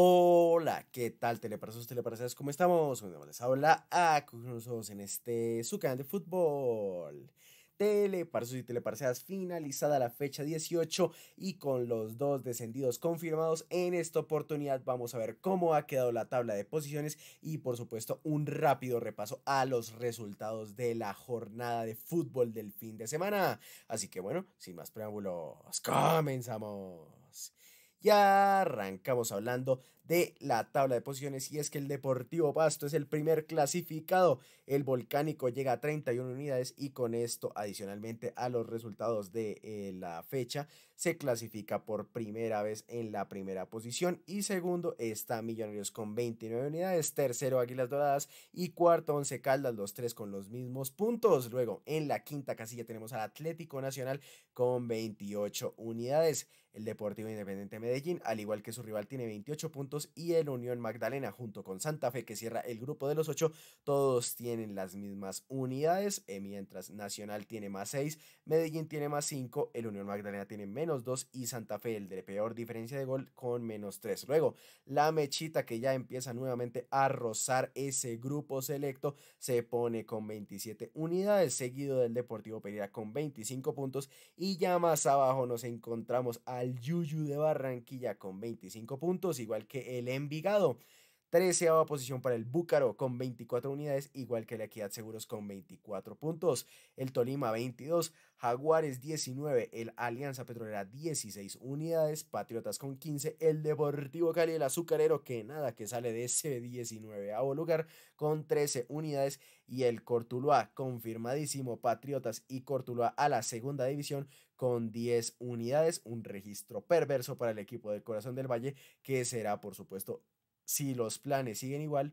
Hola, ¿qué tal y teleparseas, ¿Cómo estamos? Hoy les habla a nosotros en este su canal de fútbol. Teleparsos y teleparseas finalizada la fecha 18 y con los dos descendidos confirmados en esta oportunidad vamos a ver cómo ha quedado la tabla de posiciones y por supuesto un rápido repaso a los resultados de la jornada de fútbol del fin de semana. Así que bueno, sin más preámbulos, comenzamos. Ya arrancamos hablando de la tabla de posiciones y es que el Deportivo Pasto es el primer clasificado, el Volcánico llega a 31 unidades y con esto adicionalmente a los resultados de eh, la fecha se clasifica por primera vez en la primera posición y segundo está Millonarios con 29 unidades, tercero Águilas Doradas y cuarto Once Caldas, los tres con los mismos puntos. Luego en la quinta casilla tenemos al Atlético Nacional con 28 unidades. El Deportivo Independiente Medellín, al igual que su rival, tiene 28 puntos y el Unión Magdalena, junto con Santa Fe, que cierra el grupo de los 8, todos tienen las mismas unidades, eh, mientras Nacional tiene más 6, Medellín tiene más 5, el Unión Magdalena tiene menos 2 y Santa Fe, el de peor diferencia de gol, con menos 3. Luego, la mechita que ya empieza nuevamente a rozar ese grupo selecto, se pone con 27 unidades, seguido del Deportivo Pereira con 25 puntos y ya más abajo nos encontramos al el Yuyu de Barranquilla con 25 puntos, igual que el Envigado. Treceava posición para el Búcaro con 24 unidades, igual que la Equidad Seguros con 24 puntos. El Tolima 22, Jaguares 19, el Alianza Petrolera 16 unidades, Patriotas con 15, el Deportivo Cali, el Azucarero, que nada, que sale de ese 19 lugar con 13 unidades, y el Cortuluá, confirmadísimo, Patriotas y Cortuluá a la segunda división con 10 unidades, un registro perverso para el equipo del Corazón del Valle, que será por supuesto si los planes siguen igual,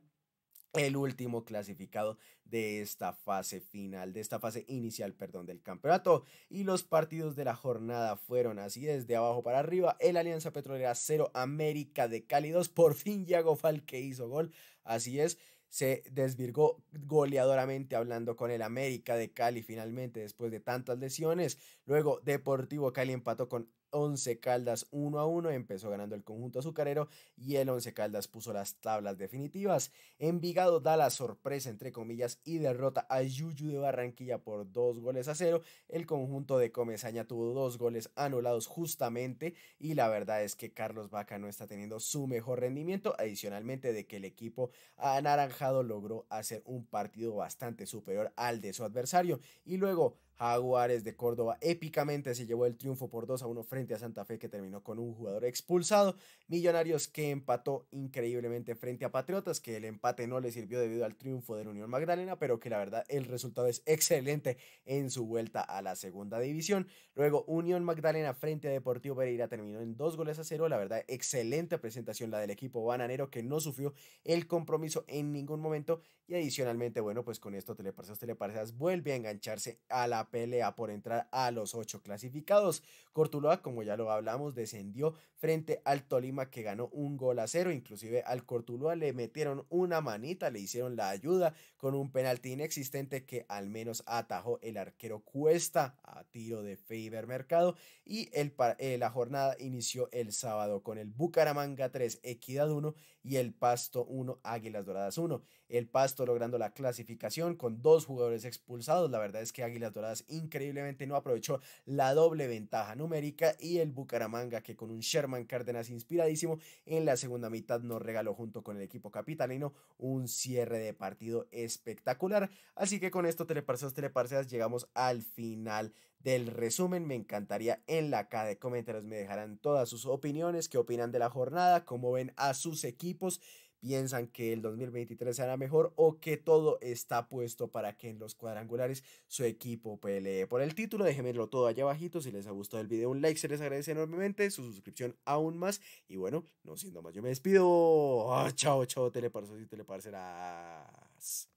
el último clasificado de esta fase final, de esta fase inicial, perdón, del campeonato. Y los partidos de la jornada fueron así, desde abajo para arriba, el Alianza Petrolera 0, América de Cali 2, por fin Yago que hizo gol, así es. Se desvirgó goleadoramente hablando con el América de Cali finalmente después de tantas lesiones. Luego Deportivo Cali empató con Once Caldas 1 a 1 empezó ganando el conjunto azucarero y el Once Caldas puso las tablas definitivas. Envigado da la sorpresa entre comillas y derrota a Yuyu de Barranquilla por dos goles a cero. El conjunto de Comezaña tuvo dos goles anulados justamente y la verdad es que Carlos Vaca no está teniendo su mejor rendimiento, adicionalmente de que el equipo anaranjado logró hacer un partido bastante superior al de su adversario y luego Jaguares de Córdoba épicamente se llevó el triunfo por 2 a 1 frente a Santa Fe que terminó con un jugador expulsado. Millonarios que empató increíblemente frente a Patriotas que el empate no le sirvió debido al triunfo de la Unión Magdalena pero que la verdad el resultado es excelente en su vuelta a la segunda división. Luego Unión Magdalena frente a Deportivo Pereira terminó en dos goles a cero. La verdad excelente presentación la del equipo bananero que no sufrió el compromiso en ningún momento y adicionalmente bueno pues con esto Teleparceos Teleparceas vuelve a engancharse a la pelea por entrar a los ocho clasificados. Cortuloa, como ya lo hablamos, descendió frente al Tolima que ganó un gol a cero. Inclusive al Cortuloa le metieron una manita, le hicieron la ayuda con un penalti inexistente que al menos atajó el arquero Cuesta a tiro de Faber Mercado. Y eh, la jornada inició el sábado con el Bucaramanga 3, Equidad 1 y el Pasto 1, Águilas Doradas 1. El Pasto logrando la clasificación con dos jugadores expulsados. La verdad es que Águilas Doradas increíblemente no aprovechó la doble ventaja numérica y el Bucaramanga que con un Sherman Cárdenas inspiradísimo en la segunda mitad nos regaló junto con el equipo capitalino un cierre de partido espectacular. Así que con esto teleparseos teleparseas llegamos al final del resumen. Me encantaría en la caja de comentarios me dejarán todas sus opiniones, qué opinan de la jornada, cómo ven a sus equipos piensan que el 2023 será mejor o que todo está puesto para que en los cuadrangulares su equipo pelee por el título. Déjenmelo todo allá abajito. Si les ha gustado el video, un like se les agradece enormemente. Su suscripción aún más. Y bueno, no siendo más, yo me despido. Ah, chao, chao, teleparceros y teleparceras.